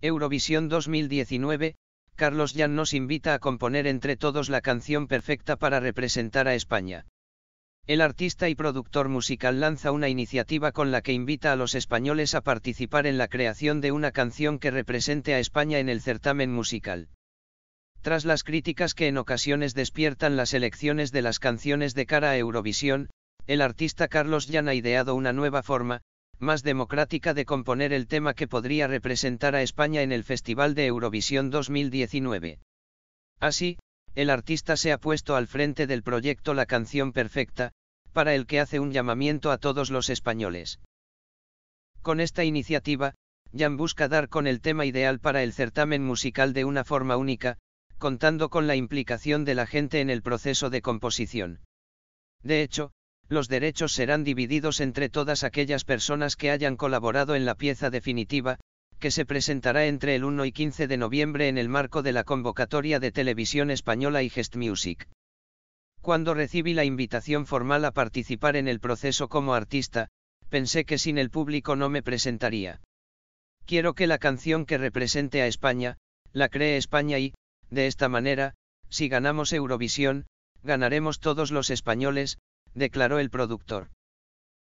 Eurovisión 2019, Carlos Jan nos invita a componer entre todos la canción perfecta para representar a España. El artista y productor musical lanza una iniciativa con la que invita a los españoles a participar en la creación de una canción que represente a España en el certamen musical. Tras las críticas que en ocasiones despiertan las elecciones de las canciones de cara a Eurovisión, el artista Carlos Jan ha ideado una nueva forma, más democrática de componer el tema que podría representar a España en el Festival de Eurovisión 2019. Así, el artista se ha puesto al frente del proyecto La canción perfecta, para el que hace un llamamiento a todos los españoles. Con esta iniciativa, Jan busca dar con el tema ideal para el certamen musical de una forma única, contando con la implicación de la gente en el proceso de composición. De hecho, los derechos serán divididos entre todas aquellas personas que hayan colaborado en la pieza definitiva, que se presentará entre el 1 y 15 de noviembre en el marco de la convocatoria de Televisión Española y Gest Music. Cuando recibí la invitación formal a participar en el proceso como artista, pensé que sin el público no me presentaría. Quiero que la canción que represente a España, la cree España y, de esta manera, si ganamos Eurovisión, ganaremos todos los españoles, declaró el productor.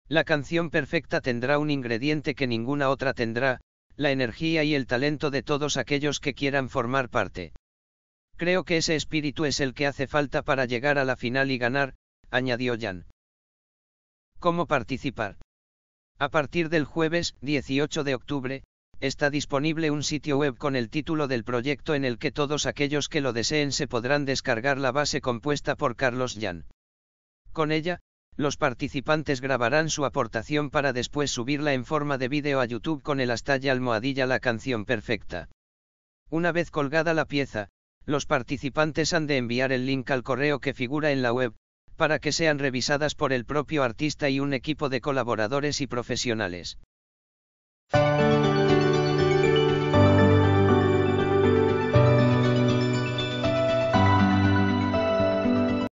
La canción perfecta tendrá un ingrediente que ninguna otra tendrá, la energía y el talento de todos aquellos que quieran formar parte. Creo que ese espíritu es el que hace falta para llegar a la final y ganar, añadió Jan. ¿Cómo participar? A partir del jueves 18 de octubre, está disponible un sitio web con el título del proyecto en el que todos aquellos que lo deseen se podrán descargar la base compuesta por Carlos Jan. Con ella, los participantes grabarán su aportación para después subirla en forma de vídeo a YouTube con el hashtag almohadilla la canción perfecta. Una vez colgada la pieza, los participantes han de enviar el link al correo que figura en la web, para que sean revisadas por el propio artista y un equipo de colaboradores y profesionales.